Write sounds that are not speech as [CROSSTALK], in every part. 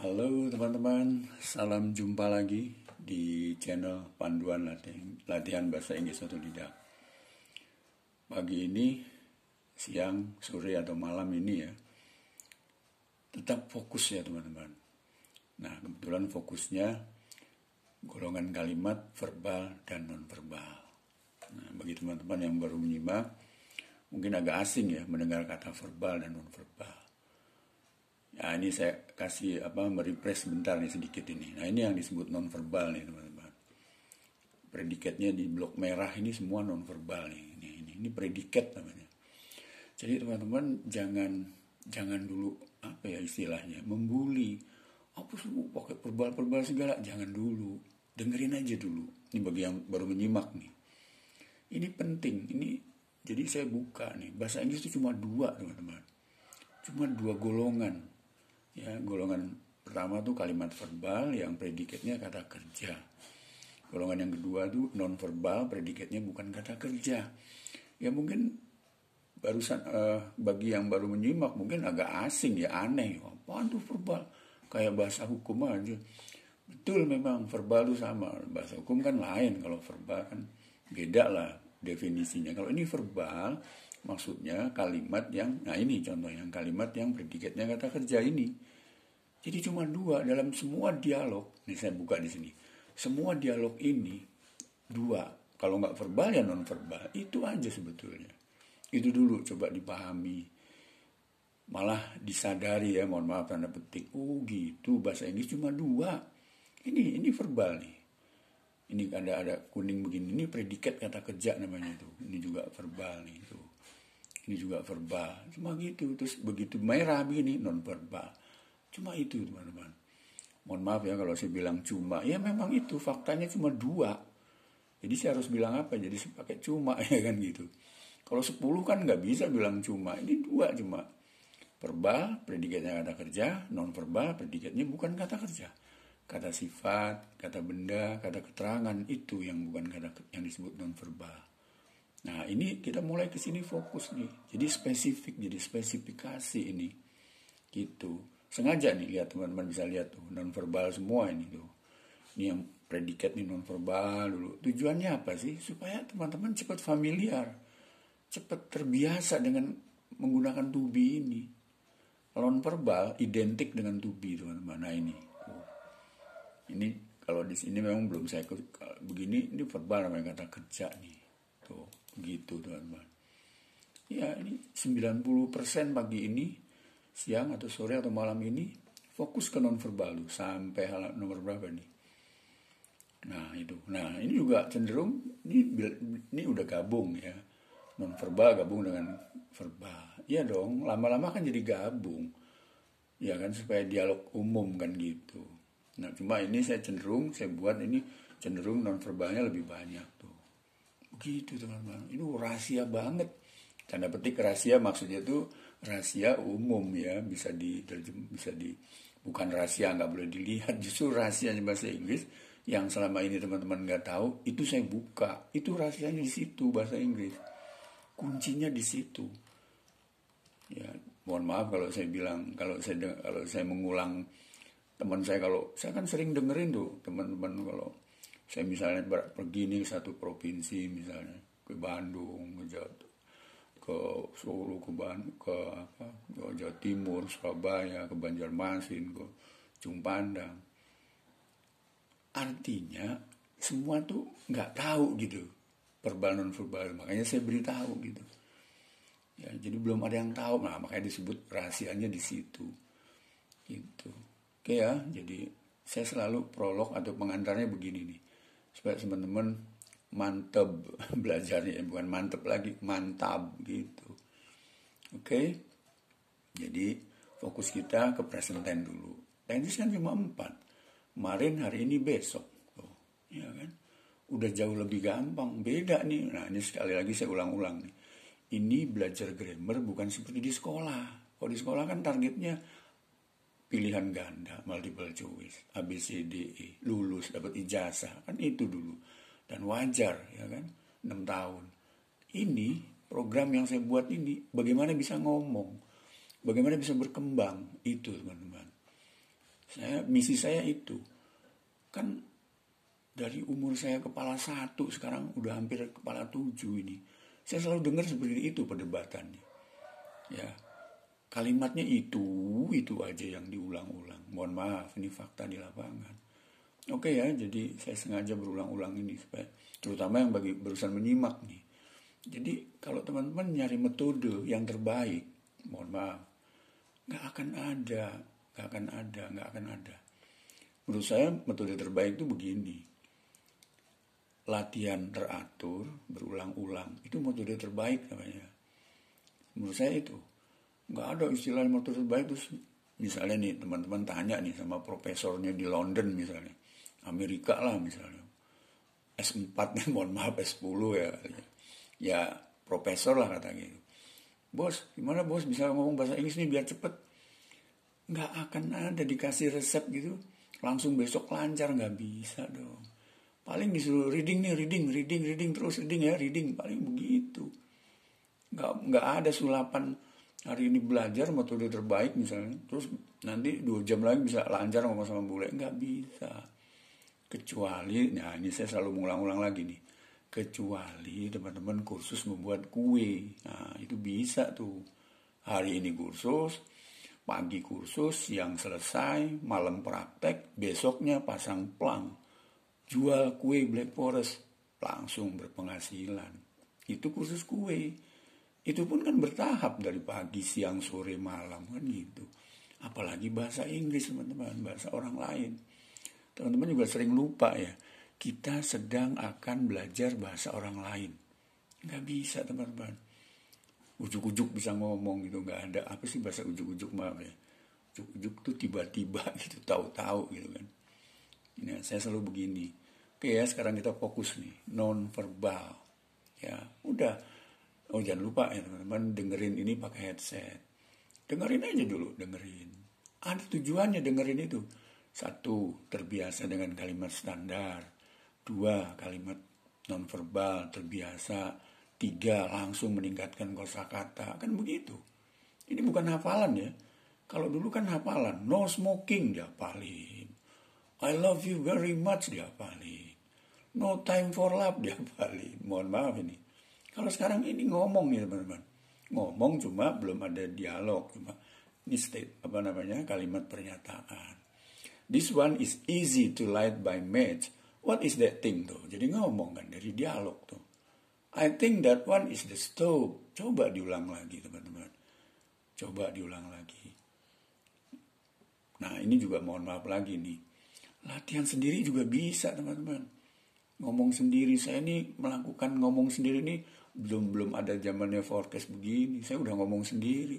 Halo teman-teman, salam jumpa lagi di channel Panduan Latihan, Latihan Bahasa Inggris Satu tidak. Pagi ini, siang, sore, atau malam ini ya, tetap fokus ya teman-teman. Nah, kebetulan fokusnya golongan kalimat verbal dan nonverbal. Nah, bagi teman-teman yang baru menyimak, mungkin agak asing ya mendengar kata verbal dan nonverbal. Nah ini saya kasih apa merepres sebentar nih sedikit ini. Nah ini yang disebut nonverbal nih teman-teman. Predikatnya di blok merah ini semua nonverbal nih. Ini ini, ini predikat namanya. Jadi teman-teman jangan jangan dulu apa ya istilahnya membuli apa sih pakai verbal perbal segala jangan dulu dengerin aja dulu ini bagi yang baru menyimak nih ini penting ini jadi saya buka nih bahasa Inggris itu cuma dua teman-teman cuma dua golongan Ya, golongan pertama tuh kalimat verbal yang predikatnya kata kerja. Golongan yang kedua tuh non verbal predikatnya bukan kata kerja. Ya mungkin barusan eh, bagi yang baru menyimak mungkin agak asing ya aneh. apa tuh verbal? Kayak bahasa hukum aja. Betul memang verbal itu sama. Bahasa hukum kan lain kalau verbal kan beda lah definisinya. Kalau ini verbal maksudnya kalimat yang nah ini contoh yang kalimat yang predikatnya kata kerja ini jadi cuma dua dalam semua dialog. Ini saya buka di sini. Semua dialog ini dua. Kalau nggak verbal ya non verbal. Itu aja sebetulnya. Itu dulu coba dipahami. Malah disadari ya, mohon maaf tanda petik. Oh gitu, bahasa Inggris cuma dua. Ini ini verbal nih. Ini ada ada kuning begini. Ini predikat kata kerja namanya itu. Ini juga verbal nih itu. Ini juga verbal. Cuma gitu. Terus begitu merah begini non verbal Cuma itu teman-teman. Mohon maaf ya kalau saya bilang cuma. Ya memang itu faktanya cuma dua. Jadi saya harus bilang apa? Jadi saya pakai cuma [LAUGHS] ya kan gitu. Kalau sepuluh kan nggak bisa bilang cuma. Ini dua cuma. perba predikatnya kata kerja. Non-verbal, predikatnya bukan kata kerja. Kata sifat, kata benda, kata keterangan. Itu yang bukan kata yang disebut non-verbal. Nah ini kita mulai ke sini fokus nih. Jadi spesifik, jadi spesifikasi ini. Gitu sengaja nih lihat teman-teman bisa lihat tuh non verbal semua ini tuh ini yang predikat nih verbal dulu tujuannya apa sih supaya teman-teman cepat familiar cepat terbiasa dengan menggunakan tubi ini non verbal identik dengan tubi teman-teman nah ini ini kalau di sini memang belum saya begini ini verbal namanya kata kerja nih tuh begitu teman-teman ya ini 90% pagi ini siang atau sore atau malam ini fokus ke nonverbal dulu sampai hal nomor berapa nih nah itu nah ini juga cenderung ini ini udah gabung ya nonverbal gabung dengan verbal ya dong lama-lama kan jadi gabung ya kan supaya dialog umum kan gitu nah cuma ini saya cenderung saya buat ini cenderung nonverbalnya lebih banyak tuh begitu teman-teman ini rahasia banget tanda petik rahasia maksudnya tuh rahasia umum ya bisa di bisa di bukan rahasia nggak boleh dilihat [LAUGHS] justru rahasia bahasa Inggris yang selama ini teman-teman nggak tahu itu saya buka itu rahasianya di situ bahasa Inggris kuncinya di situ ya mohon maaf kalau saya bilang kalau saya kalau saya mengulang teman saya kalau saya kan sering dengerin tuh teman-teman kalau saya misalnya pergi nih satu provinsi misalnya ke Bandung ke Jawa ke Solo ke Ban ke, apa, ke Jawa Timur Surabaya ke Banjarmasin ke Cumpandang artinya semua tuh nggak tahu gitu verbal non verbal makanya saya beritahu gitu ya jadi belum ada yang tahu nah makanya disebut rahasianya di situ gitu oke ya jadi saya selalu prolog atau pengantarnya begini nih supaya teman-teman mantep [LAUGHS] belajarnya bukan mantep lagi mantap gitu oke okay? jadi fokus kita ke present tense dulu tense kan cuma empat kemarin hari ini besok oh, ya kan udah jauh lebih gampang beda nih nah ini sekali lagi saya ulang-ulang nih ini belajar grammar bukan seperti di sekolah kalau di sekolah kan targetnya pilihan ganda multiple choice ABCDE lulus dapat ijazah kan itu dulu dan wajar ya kan enam tahun ini program yang saya buat ini bagaimana bisa ngomong bagaimana bisa berkembang itu teman-teman saya misi saya itu kan dari umur saya kepala satu sekarang udah hampir kepala tujuh ini saya selalu dengar seperti itu perdebatannya ya kalimatnya itu itu aja yang diulang-ulang mohon maaf ini fakta di lapangan Oke okay ya, jadi saya sengaja berulang-ulang ini supaya terutama yang bagi berusaha menyimak nih. Jadi kalau teman-teman nyari metode yang terbaik, mohon maaf, nggak akan ada, nggak akan ada, nggak akan ada. Menurut saya metode terbaik itu begini. Latihan teratur, berulang-ulang, itu metode terbaik namanya. Menurut saya itu. Nggak ada istilah metode terbaik terus misalnya nih teman-teman tanya nih sama profesornya di London misalnya Amerika lah misalnya S4 nih [LAUGHS] mohon maaf S10 ya ya profesor lah kata gitu bos gimana bos bisa ngomong bahasa Inggris nih biar cepet nggak akan ada dikasih resep gitu langsung besok lancar nggak bisa dong paling disuruh reading nih reading reading reading terus reading ya reading paling begitu nggak nggak ada sulapan hari ini belajar metode terbaik misalnya terus nanti dua jam lagi bisa lancar ngomong sama bule nggak bisa kecuali nah ini saya selalu mengulang-ulang lagi nih kecuali teman-teman kursus membuat kue nah itu bisa tuh hari ini kursus pagi kursus yang selesai malam praktek besoknya pasang plang jual kue black forest langsung berpenghasilan itu kursus kue itu pun kan bertahap dari pagi siang sore malam kan gitu apalagi bahasa Inggris teman-teman bahasa orang lain teman-teman juga sering lupa ya, kita sedang akan belajar bahasa orang lain. Nggak bisa teman-teman. Ujuk-ujuk bisa ngomong gitu, nggak ada. Apa sih bahasa ujuk-ujuk maaf ya. Ujuk-ujuk tuh tiba-tiba [LAUGHS] gitu, tahu-tahu gitu kan. Nah, saya selalu begini. Oke ya, sekarang kita fokus nih, non-verbal. Ya, udah. Oh jangan lupa ya teman-teman, dengerin ini pakai headset. Dengerin aja dulu, dengerin. Ada tujuannya dengerin itu satu, terbiasa dengan kalimat standar. Dua, kalimat nonverbal terbiasa. Tiga, langsung meningkatkan kosakata. Kan begitu. Ini bukan hafalan ya. Kalau dulu kan hafalan. No smoking dia paling. I love you very much dia paling. No time for love [LAUGHS] dia paling. Mohon maaf ini. Kalau sekarang ini ngomong ya teman-teman. Ngomong cuma belum ada dialog. Cuma ini state, apa namanya kalimat pernyataan. This one is easy to light by match. What is that thing tuh? Jadi ngomong kan dari dialog tuh. I think that one is the stove. Coba diulang lagi teman-teman. Coba diulang lagi. Nah ini juga mohon maaf lagi nih. Latihan sendiri juga bisa teman-teman. Ngomong sendiri. Saya ini melakukan ngomong sendiri ini Belum belum ada zamannya forecast begini. Saya udah ngomong sendiri.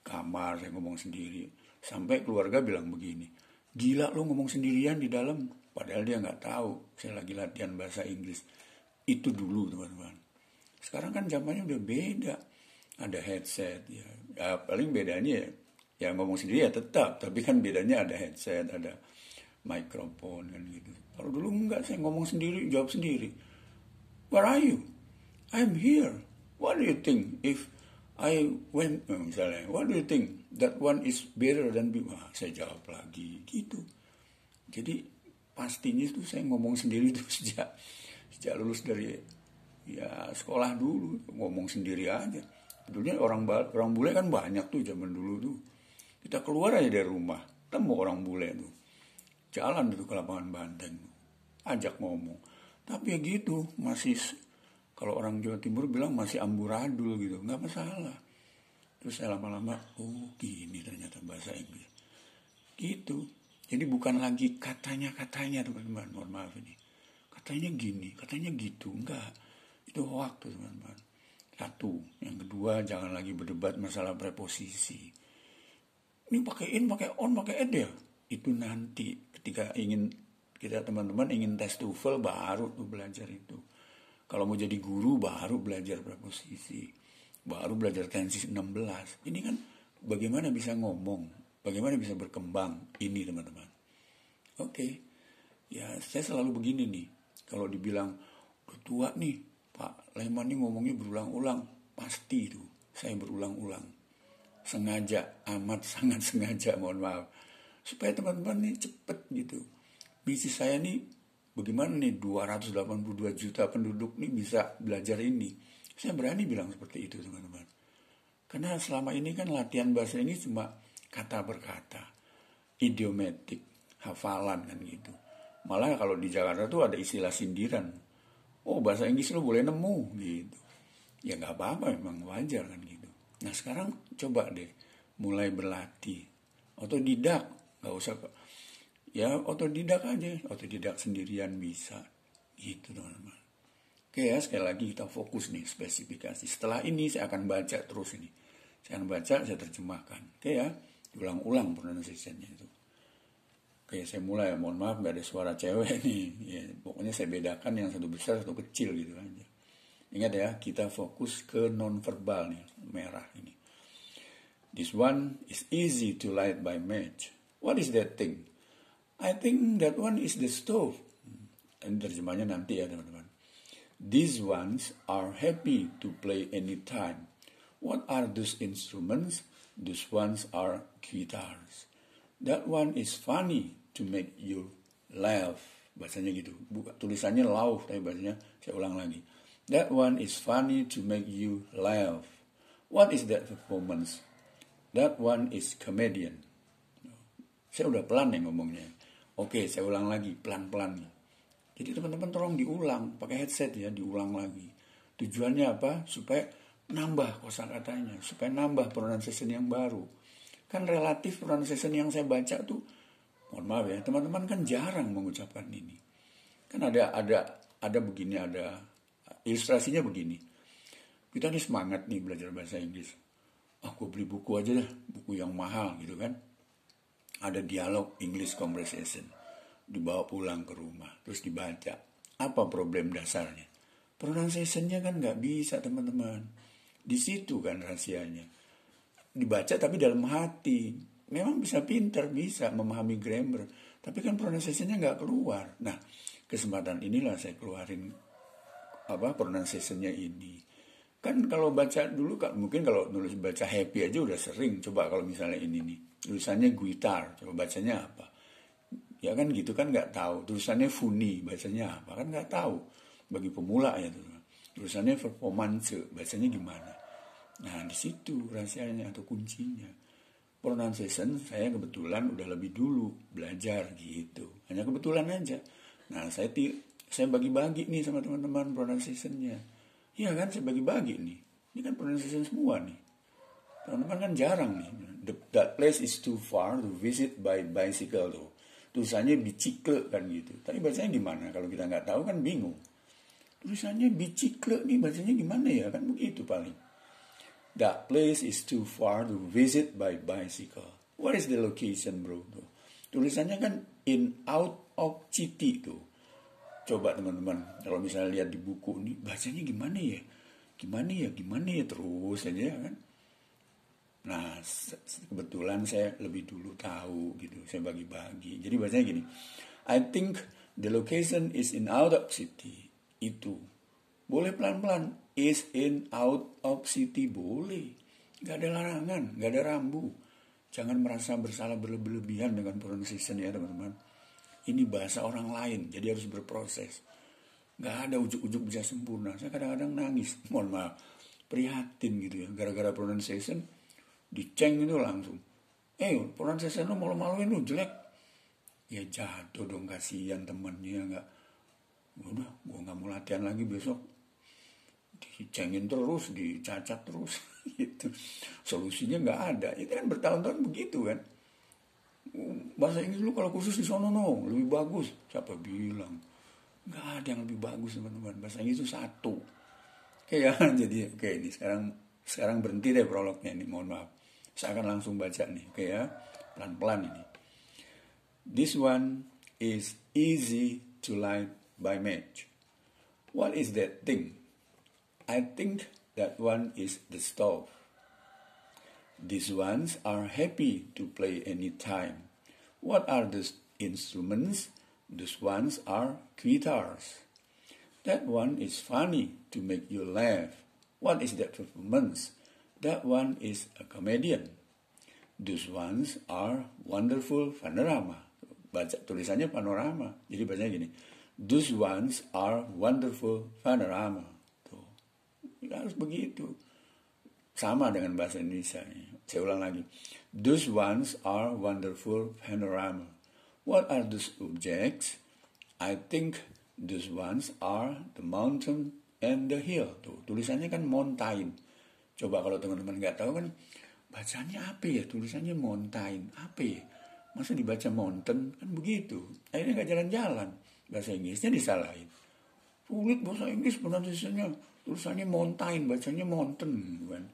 Kamar saya ngomong sendiri. Sampai keluarga bilang begini gila lo ngomong sendirian di dalam padahal dia nggak tahu saya lagi latihan bahasa Inggris itu dulu teman-teman sekarang kan zamannya udah beda ada headset ya, ya paling bedanya ya, ya ngomong sendiri ya tetap tapi kan bedanya ada headset ada mikrofon kan gitu kalau dulu enggak saya ngomong sendiri jawab sendiri where are you I'm here what do you think if I went, uh, misalnya, what do you think that one is better than Bima? saya jawab lagi gitu. Jadi pastinya itu saya ngomong sendiri itu [LAUGHS] sejak sejak lulus dari ya sekolah dulu ngomong sendiri aja. Dulunya orang orang bule kan banyak tuh zaman dulu tuh. Kita keluar aja dari rumah, temu orang bule tuh. Jalan itu ke lapangan Banteng. Ajak ngomong. Tapi ya gitu, masih kalau orang Jawa Timur bilang masih amburadul gitu nggak masalah terus saya lama-lama oh gini ternyata bahasa Inggris gitu jadi bukan lagi katanya katanya teman-teman mohon maaf ini katanya gini katanya gitu enggak itu waktu teman-teman satu yang kedua jangan lagi berdebat masalah preposisi ini pakai in pakai on pakai ed ya itu nanti ketika ingin kita teman-teman ingin tes TOEFL baru tuh belajar itu kalau mau jadi guru baru belajar preposisi, baru belajar tensis 16. Ini kan bagaimana bisa ngomong, bagaimana bisa berkembang ini teman-teman. Oke, okay. ya saya selalu begini nih. Kalau dibilang udah tua nih, Pak Leman ini ngomongnya berulang-ulang, pasti itu saya berulang-ulang. Sengaja, amat [LAUGHS] sangat sengaja, mohon maaf. Supaya teman-teman nih cepet gitu. Misi saya nih bagaimana nih 282 juta penduduk nih bisa belajar ini? Saya berani bilang seperti itu teman-teman. Karena selama ini kan latihan bahasa ini cuma kata berkata, idiomatik, hafalan kan gitu. Malah kalau di Jakarta tuh ada istilah sindiran. Oh bahasa Inggris lo boleh nemu gitu. Ya nggak apa-apa memang wajar kan gitu. Nah sekarang coba deh mulai berlatih. Atau didak, nggak usah ya otodidak aja otodidak sendirian bisa gitu teman-teman oke ya sekali lagi kita fokus nih spesifikasi setelah ini saya akan baca terus ini saya akan baca saya terjemahkan oke ya ulang ulang pronunciationnya itu oke saya mulai ya mohon maaf nggak ada suara cewek [LAUGHS] nih ya, pokoknya saya bedakan yang satu besar satu kecil gitu aja ingat ya kita fokus ke nonverbal nih merah ini this one is easy to light by match what is that thing I think that one is the stove. Ini terjemahnya nanti ya teman-teman. These ones are happy to play anytime. What are those instruments? Those ones are guitars. That one is funny to make you laugh. Bahasanya gitu. Buka, tulisannya laugh, tapi bahasanya saya ulang lagi. That one is funny to make you laugh. What is that performance? That one is comedian. Saya udah pelan nih ngomongnya. Oke, saya ulang lagi pelan-pelan. Jadi teman-teman tolong diulang pakai headset ya, diulang lagi. Tujuannya apa? Supaya nambah kosakatanya, supaya nambah pronunciation yang baru. Kan relatif pronunciation yang saya baca tuh mohon maaf ya, teman-teman kan jarang mengucapkan ini. Kan ada ada ada begini, ada ilustrasinya begini. Kita nih semangat nih belajar bahasa Inggris. Aku ah, beli buku aja deh, buku yang mahal gitu kan ada dialog English conversation dibawa pulang ke rumah terus dibaca apa problem dasarnya pronunciationnya kan nggak bisa teman-teman di situ kan rahasianya dibaca tapi dalam hati memang bisa pinter bisa memahami grammar tapi kan pronunciationnya nggak keluar nah kesempatan inilah saya keluarin apa pronunciationnya ini kan kalau baca dulu kan mungkin kalau nulis baca happy aja udah sering coba kalau misalnya ini nih tulisannya guitar coba bacanya apa ya kan gitu kan nggak tahu tulisannya funi bacanya apa kan nggak tahu bagi pemula ya tuh tulisannya performance bacanya gimana nah di situ rahasianya atau kuncinya pronunciation saya kebetulan udah lebih dulu belajar gitu hanya kebetulan aja nah saya ti saya bagi-bagi nih sama teman-teman pronunciationnya iya kan saya bagi-bagi nih ini kan pronunciation semua nih teman-teman kan jarang nih The, that place is too far to visit by bicycle tuh tulisannya bicycle kan gitu tapi bacanya gimana kalau kita nggak tahu kan bingung tulisannya bicycle nih bacanya gimana ya kan begitu paling that place is too far to visit by bicycle what is the location bro tuh tulisannya kan in out of city tuh coba teman-teman kalau misalnya lihat di buku ini bacanya gimana ya gimana ya gimana ya terus aja kan Nah, kebetulan saya lebih dulu tahu gitu, saya bagi-bagi. Jadi bahasanya gini, I think the location is in out of city. Itu boleh pelan-pelan, is in out of city boleh. Gak ada larangan, gak ada rambu. Jangan merasa bersalah berlebihan dengan pronunciation ya teman-teman. Ini bahasa orang lain, jadi harus berproses. Gak ada ujuk-ujuk bisa sempurna. Saya kadang-kadang nangis, [LAUGHS] mohon maaf, prihatin gitu ya, gara-gara pronunciation diceng itu langsung eh Puran Seseno malu-maluin lu jelek ya jatuh dong kasihan temennya ya nggak ya udah gua nggak mau latihan lagi besok dicengin terus dicacat terus [LAUGHS] itu solusinya nggak ada itu kan bertahun-tahun begitu kan bahasa Inggris lu kalau khusus di sono no lebih bagus siapa bilang nggak ada yang lebih bagus teman-teman bahasa Inggris itu satu Oke ya, [LAUGHS] jadi oke ini sekarang sekarang berhenti deh prolognya ini, mohon maaf. Saya akan langsung baca nih, oke okay ya. Pelan-pelan ini. This one is easy to light by match. What is that thing? I think that one is the stove. These ones are happy to play any time. What are the instruments? These ones are guitars. That one is funny to make you laugh. What is that performance? That one is a comedian. Those ones are wonderful panorama. Baca tulisannya panorama. Jadi bacanya gini. Those ones are wonderful panorama. Tuh. Ya, harus begitu. Sama dengan bahasa Indonesia. Saya ulang lagi. Those ones are wonderful panorama. What are those objects? I think those ones are the mountain and the hill. Tuh, tulisannya kan mountain Coba kalau teman-teman nggak tahu kan bacanya apa ya tulisannya mountain apa ya masa dibaca mountain kan begitu akhirnya nggak jalan-jalan bahasa Inggrisnya disalahin sulit bahasa Inggris pronunciation tulisannya mountain bacanya mountain kan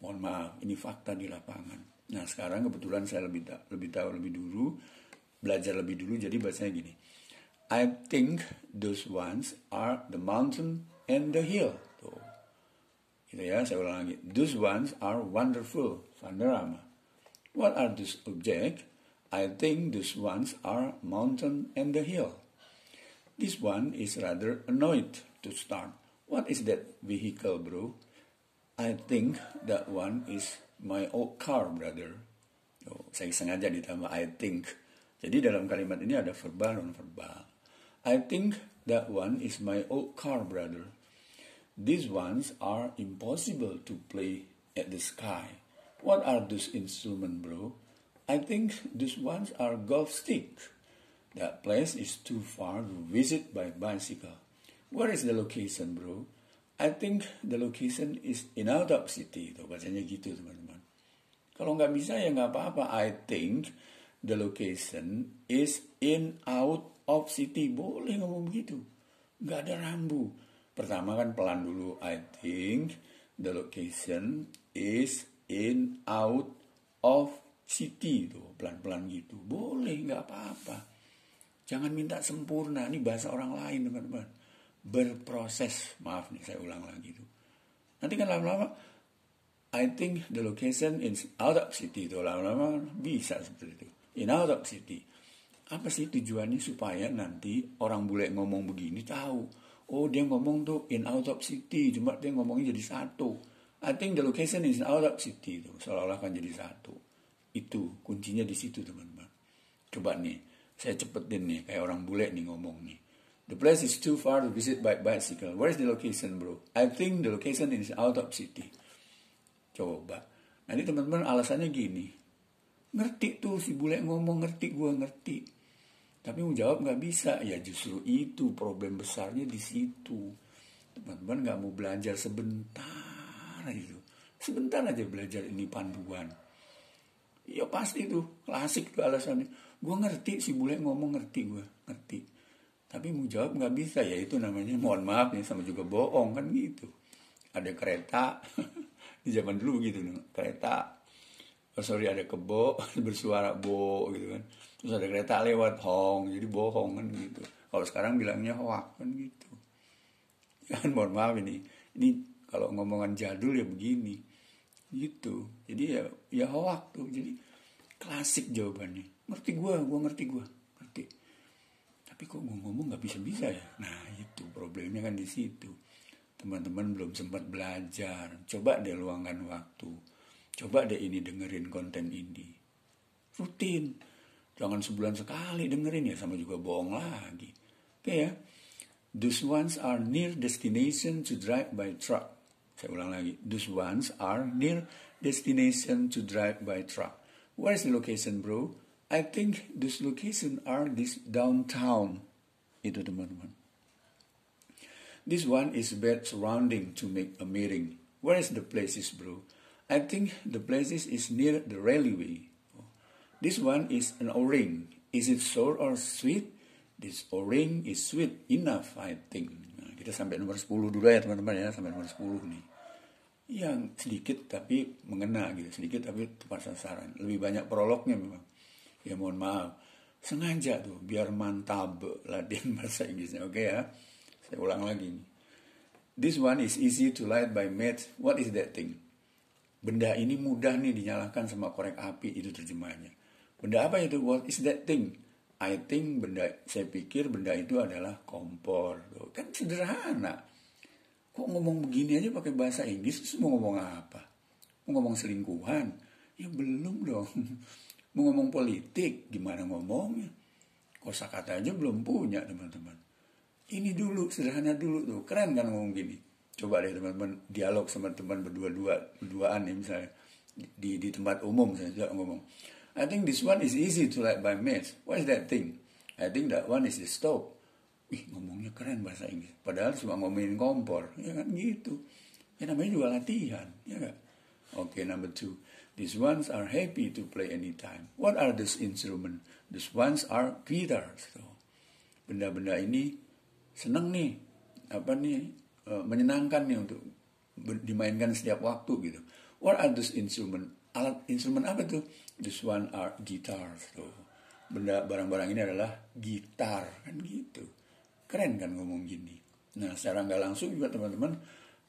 mohon maaf ini fakta di lapangan nah sekarang kebetulan saya lebih ta lebih tahu lebih dulu belajar lebih dulu jadi bahasanya gini I think those ones are the mountain and the hill Gitu ya, saya ulang lagi. Those ones are wonderful. panorama. What are those objects? I think those ones are mountain and the hill. This one is rather annoyed to start. What is that vehicle, bro? I think that one is my old car, brother. Oh, saya sengaja ditambah I think. Jadi dalam kalimat ini ada verbal non verbal. I think that one is my old car, brother. These ones are impossible to play at the sky. What are those instruments, bro? I think these ones are golf sticks. That place is too far to visit by bicycle. Where is the location, bro? I think the location is in out of city. Tuh, bacanya gitu, teman-teman. Kalau nggak bisa ya nggak apa-apa. I think the location is in out of city. Boleh ngomong begitu. Nggak ada rambu. Pertama kan pelan dulu. I think the location is in out of city tuh pelan-pelan gitu. Boleh nggak apa-apa. Jangan minta sempurna. Ini bahasa orang lain teman-teman. Berproses. Maaf nih saya ulang lagi tuh. Nanti kan lama-lama I think the location is out of city tuh lama-lama bisa seperti itu. In out of city. Apa sih tujuannya supaya nanti orang bule ngomong begini tahu Oh dia ngomong tuh in out of city, cuma dia ngomongnya jadi satu. I think the location is in out of city tuh. seolah-olah kan jadi satu. Itu kuncinya di situ teman-teman. Coba nih, saya cepetin nih kayak orang bule nih ngomong nih. The place is too far to visit by bicycle. Where is the location, bro? I think the location is out of city. Coba. Nanti teman-teman alasannya gini. Ngerti tuh si bule ngomong, ngerti gue ngerti. Tapi mau jawab nggak bisa, ya justru itu problem besarnya di situ. Teman-teman nggak mau belajar sebentar itu, sebentar aja belajar ini panduan. Ya pasti itu klasik tuh alasannya. Gue ngerti, si bule ngomong ngerti gue, ngerti. Tapi mau jawab nggak bisa, ya itu namanya mohon maaf nih sama juga bohong kan gitu. Ada kereta, [LAUGHS] di zaman dulu begitu, kereta oh, sorry ada kebo [LAUGHS] bersuara bo gitu kan terus ada kereta lewat hong jadi bohong kan gitu kalau sekarang bilangnya hoak kan gitu [LAUGHS] kan mohon maaf ini ini kalau ngomongan jadul ya begini gitu jadi ya ya hoak tuh jadi klasik jawabannya ngerti gue gue ngerti gue ngerti tapi kok gue ngomong nggak bisa bisa ya nah itu problemnya kan di situ teman-teman belum sempat belajar coba deh luangkan waktu Coba deh ini dengerin konten ini Rutin. Jangan sebulan sekali dengerin ya sama juga bohong lagi. Oke ya. Those ones are near destination to drive by truck. Saya ulang lagi. Those ones are near destination to drive by truck. Where is the location, bro? I think this location are this downtown. Itu teman-teman. This one is bad surrounding to make a meeting. Where is the places, bro? I think the places is near the railway. This one is an orange. Is it sour or sweet? This orange is sweet enough, I think. Nah, kita sampai nomor 10 dulu ya teman-teman ya, sampai nomor 10 nih. Yang sedikit tapi mengena gitu, sedikit tapi tepat sasaran. Lebih banyak prolognya memang. Ya mohon maaf. Sengaja tuh, biar mantap latihan [LAUGHS] bahasa Inggrisnya, oke okay, ya. Saya ulang lagi nih. This one is easy to light by match. What is that thing? Benda ini mudah nih dinyalakan sama korek api itu terjemahnya. Benda apa itu? What is that thing? I think benda saya pikir benda itu adalah kompor. Kan sederhana. Kok ngomong begini aja pakai bahasa Inggris terus mau ngomong apa? Mau ngomong selingkuhan? Ya belum dong. [LAUGHS] Mau ngomong politik gimana ngomongnya? kosakata aja belum punya teman-teman. Ini dulu sederhana dulu tuh. Keren kan ngomong gini coba deh teman-teman dialog sama teman berdua-dua berduaan ya misalnya di di tempat umum saya juga ngomong I think this one is easy to like by math what is that thing I think that one is the stove ih ngomongnya keren bahasa Inggris padahal cuma ngomongin kompor ya kan gitu ya namanya juga latihan ya kan oke okay, number two these ones are happy to play anytime what are these instrument these ones are guitars so, benda-benda ini seneng nih apa nih Eh, menyenangkan nih untuk dimainkan setiap waktu gitu. What are those instrument? Alat instrument apa tuh? This one are guitar tuh. Benda barang-barang ini adalah gitar kan gitu. Keren kan ngomong gini. Nah secara nggak langsung juga teman-teman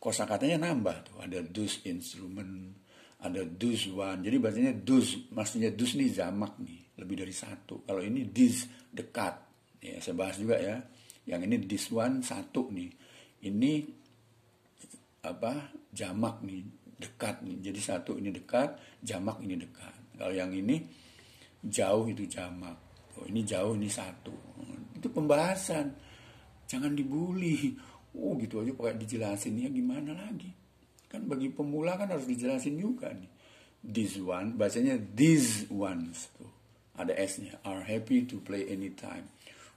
kosakatanya nambah tuh. Ada those instrument, ada those one. Jadi bahasanya those maksudnya those nih jamak nih, lebih dari satu. Kalau ini this dekat, ya saya bahas juga ya. Yang ini this one satu nih ini apa jamak nih dekat nih jadi satu ini dekat jamak ini dekat kalau yang ini jauh itu jamak oh, ini jauh ini satu itu pembahasan jangan dibully oh gitu aja pakai dijelasin ya gimana lagi kan bagi pemula kan harus dijelasin juga nih this one bacanya these ones tuh ada s nya are happy to play anytime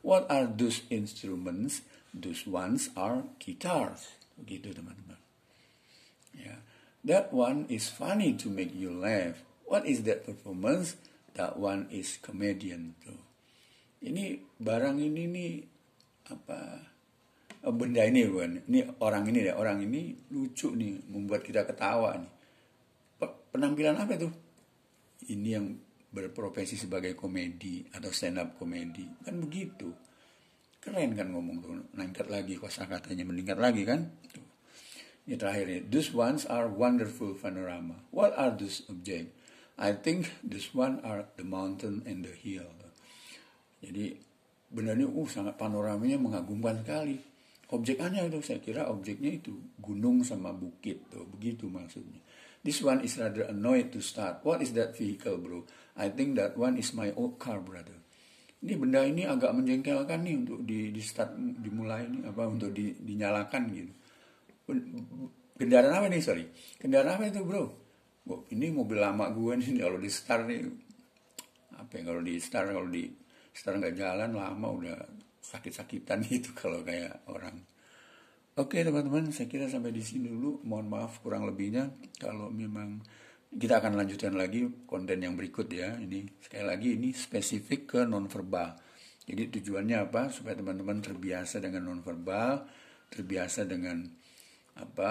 what are those instruments Those ones are guitars. Begitu teman-teman. Ya. That one is funny to make you laugh. What is that performance? That one is comedian tuh. Ini barang ini nih apa eh, benda ini bukan ini orang ini ya orang ini lucu nih membuat kita ketawa nih penampilan apa tuh ini yang berprofesi sebagai komedi atau stand up komedi kan begitu Keren kan ngomong tuh, meningkat lagi kuasa katanya meningkat lagi kan? Ini terakhir terakhirnya. These ones are wonderful panorama. What are these object? I think this one are the mountain and the hill. Jadi benar ini uh sangat panoramanya mengagumkan sekali. Objeknya itu saya kira objeknya itu gunung sama bukit tuh begitu maksudnya. This one is rather annoyed to start. What is that vehicle, bro? I think that one is my old car, brother ini benda ini agak menjengkelkan nih untuk di, di start dimulai ini apa untuk di, dinyalakan gitu kendaraan apa nih sorry kendaraan apa itu bro ini mobil lama gue nih [LAUGHS] kalau di start nih apa yang kalau di start kalau di start nggak jalan lama udah sakit-sakitan [LAUGHS] gitu kalau kayak orang oke teman-teman saya kira sampai di sini dulu mohon maaf kurang lebihnya kalau memang kita akan lanjutkan lagi konten yang berikut ya. Ini sekali lagi ini spesifik ke nonverbal. Jadi tujuannya apa? Supaya teman-teman terbiasa dengan nonverbal, terbiasa dengan apa?